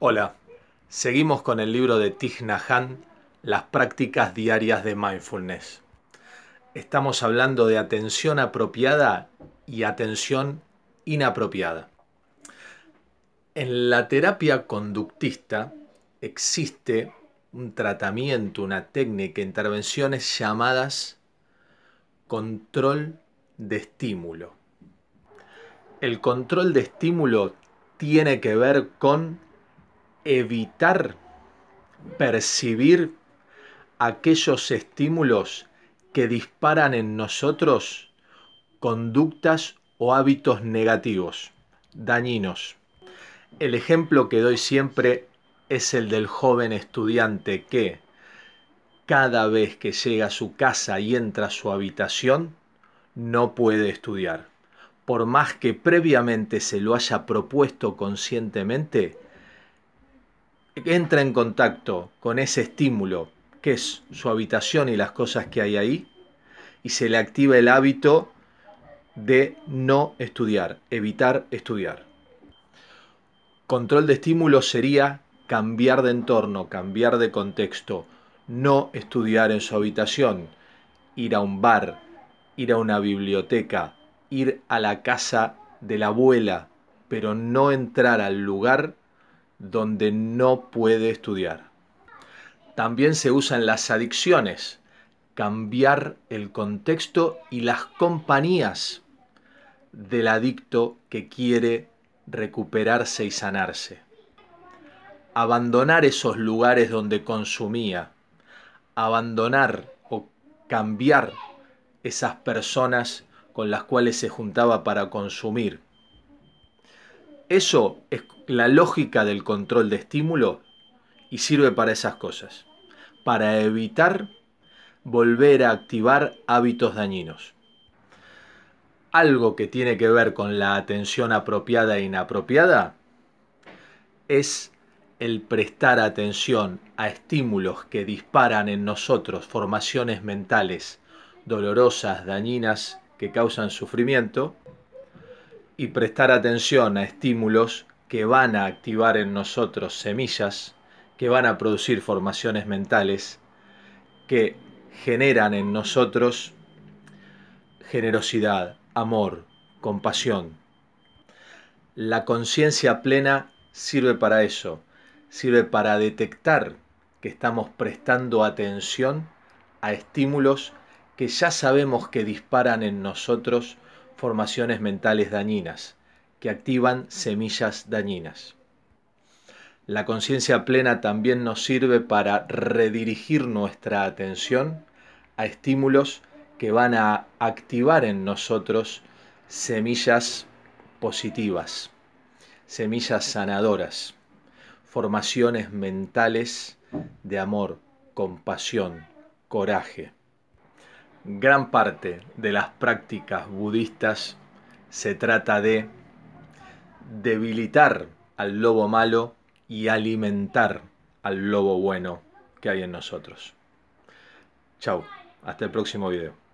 Hola, seguimos con el libro de Thich Nhat Las prácticas diarias de mindfulness. Estamos hablando de atención apropiada y atención inapropiada. En la terapia conductista existe un tratamiento, una técnica, intervenciones llamadas control de estímulo. El control de estímulo tiene que ver con evitar percibir aquellos estímulos que disparan en nosotros conductas o hábitos negativos, dañinos. El ejemplo que doy siempre es el del joven estudiante que cada vez que llega a su casa y entra a su habitación, no puede estudiar. Por más que previamente se lo haya propuesto conscientemente, entra en contacto con ese estímulo que es su habitación y las cosas que hay ahí, y se le activa el hábito de no estudiar, evitar estudiar. Control de estímulo sería cambiar de entorno, cambiar de contexto, no estudiar en su habitación, ir a un bar, ir a una biblioteca, ir a la casa de la abuela, pero no entrar al lugar donde no puede estudiar. También se usan las adicciones, cambiar el contexto y las compañías del adicto que quiere recuperarse y sanarse. Abandonar esos lugares donde consumía, abandonar o cambiar esas personas con las cuales se juntaba para consumir eso es la lógica del control de estímulo y sirve para esas cosas, para evitar volver a activar hábitos dañinos. Algo que tiene que ver con la atención apropiada e inapropiada es el prestar atención a estímulos que disparan en nosotros formaciones mentales dolorosas, dañinas, que causan sufrimiento, y prestar atención a estímulos que van a activar en nosotros semillas, que van a producir formaciones mentales, que generan en nosotros generosidad, amor, compasión. La conciencia plena sirve para eso, sirve para detectar que estamos prestando atención a estímulos que ya sabemos que disparan en nosotros formaciones mentales dañinas, que activan semillas dañinas. La conciencia plena también nos sirve para redirigir nuestra atención a estímulos que van a activar en nosotros semillas positivas, semillas sanadoras, formaciones mentales de amor, compasión, coraje gran parte de las prácticas budistas se trata de debilitar al lobo malo y alimentar al lobo bueno que hay en nosotros. Chao, hasta el próximo video.